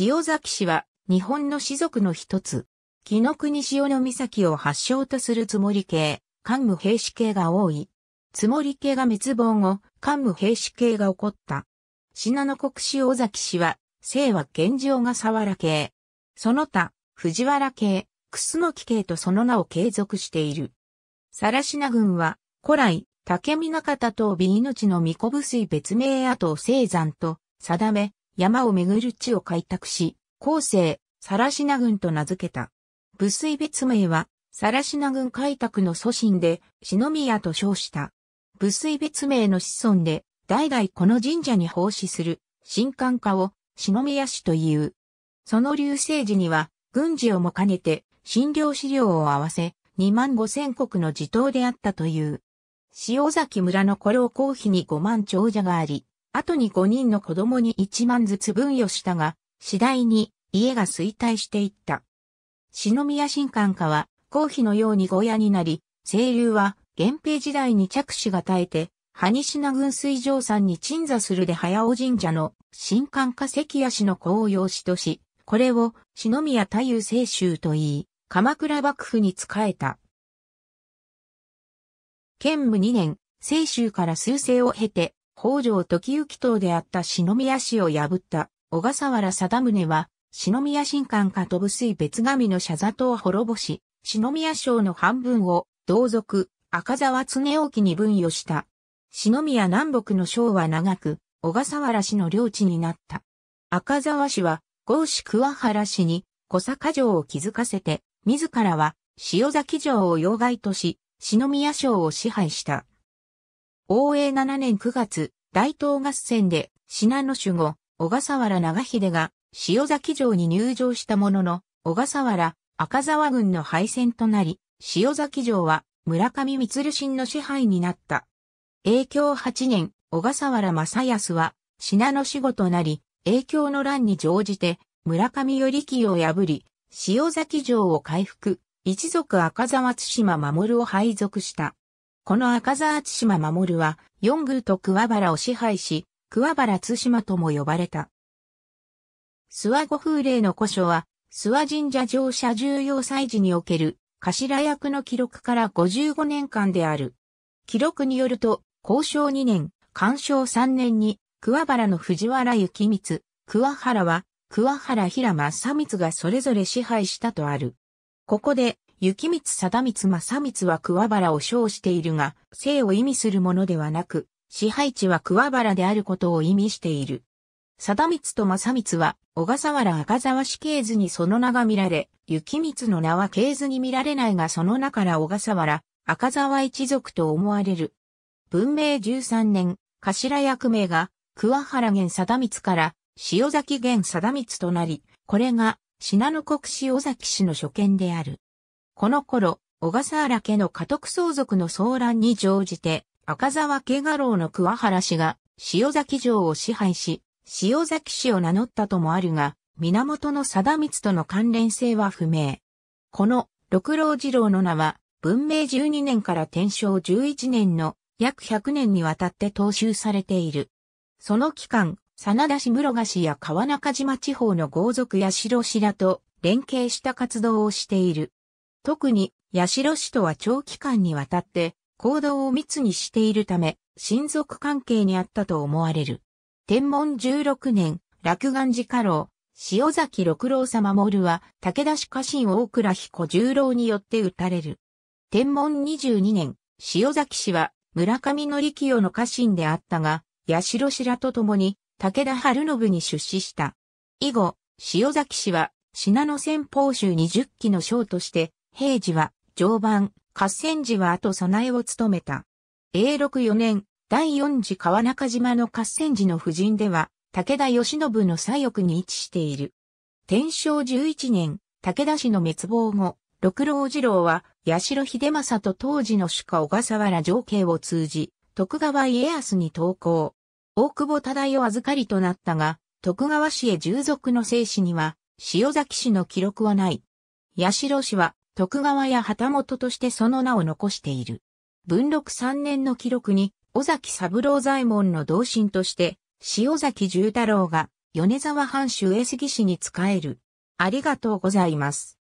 塩崎氏は日本の氏族の一つ。紀の国潮の岬を発祥とするつもり系、関武平氏系が多い。つもり系が滅亡後、関武平氏系が起こった。信濃国塩崎氏は、姓は現状が沢原系。その他、藤原系、楠木系とその名を継続している。更科軍は、古来、竹見中田と帯命の御子部水別名跡を生山と定め、山をめぐる地を開拓し、後世、サラシナ軍と名付けた。武水別名は、サラシナ軍開拓の祖神で、篠宮と称した。武水別名の子孫で、代々この神社に奉仕する、神官家を、篠宮氏という。その流星時には、軍事をも兼ねて、診療資料を合わせ、2万5千国の地頭であったという。塩崎村の古老公費に5万長者があり、後に5人の子供に1万ずつ分与したが、次第に家が衰退していった。篠宮新館家は、公妃のように小屋になり、清流は、源平時代に着手が絶えて、羽品軍水上山に鎮座するで早尾神社の新館家関谷氏の子を養子とし、これを篠宮太夫清州と言い、鎌倉幕府に仕えた。建武2年、清州から数世を経て、北条時行党であった篠宮氏を破った小笠原貞宗は、篠宮神官か飛ぶ水別神の社座とを滅ぼし、篠宮省の半分を同族赤沢常興に分与した。篠宮南北の省は長く、小笠原氏の領地になった。赤沢氏は、郷氏桑原氏に小坂城を築かせて、自らは塩崎城を要害とし、篠宮省を支配した。応永7年9月、大東合戦で、品野守護、小笠原長秀が、塩崎城に入城したものの、小笠原、赤沢軍の敗戦となり、塩崎城は、村上光神の支配になった。影響8年、小笠原正康は、品野守護となり、影響の乱に乗じて、村上頼清を破り、塩崎城を回復、一族赤沢津島守を配属した。この赤沢津島守は、四宮と桑原を支配し、桑原津島とも呼ばれた。諏訪御風霊の古書は、諏訪神社乗車重要祭事における頭役の記録から55年間である。記録によると、交渉2年、干渉3年に、桑原の藤原幸光、桑原は、桑原平正光がそれぞれ支配したとある。ここで、雪光貞光正光は桑原を称しているが、姓を意味するものではなく、支配地は桑原であることを意味している。貞光と正光は、小笠原赤沢市系図にその名が見られ、雪光の名は系図に見られないがその名から小笠原、赤沢一族と思われる。文明13年、頭役名が、桑原源貞光から、塩崎源貞光となり、これが、信濃国塩崎氏の所見である。この頃、小笠原家の家督相続の騒乱に乗じて、赤沢家画廊の桑原氏が、塩崎城を支配し、塩崎氏を名乗ったともあるが、源の貞光との関連性は不明。この六郎次郎の名は、文明12年から天正11年の約100年にわたって踏襲されている。その期間、真田市室賀氏や川中島地方の豪族や白氏らと連携した活動をしている。特に、八代氏とは長期間にわたって行動を密にしているため、親族関係にあったと思われる。天文16年、落眼寺家老、塩崎六郎様守は、武田氏家臣大倉彦十郎によって撃たれる。天文22年、塩崎氏は、村上則清の家臣であったが、八代氏らと共に、武田春信に出資した。以後、塩崎氏は、品の先方州20期の将として、平治は常磐、合戦時は後備えを務めた。永禄4年、第4次川中島の合戦時の夫人では、武田義信の左翼に位置している。天正11年、武田氏の滅亡後、六郎次郎は、八代秀政と当時の主家小笠原上慶を通じ、徳川家康に投降。大久保忠世預かりとなったが、徳川氏へ従属の生死には、塩崎氏の記録はない。八代氏は、徳川や旗本としてその名を残している。文禄3年の記録に、尾崎三郎左衛門の同心として、塩崎十太郎が、米沢藩主上杉氏に仕える。ありがとうございます。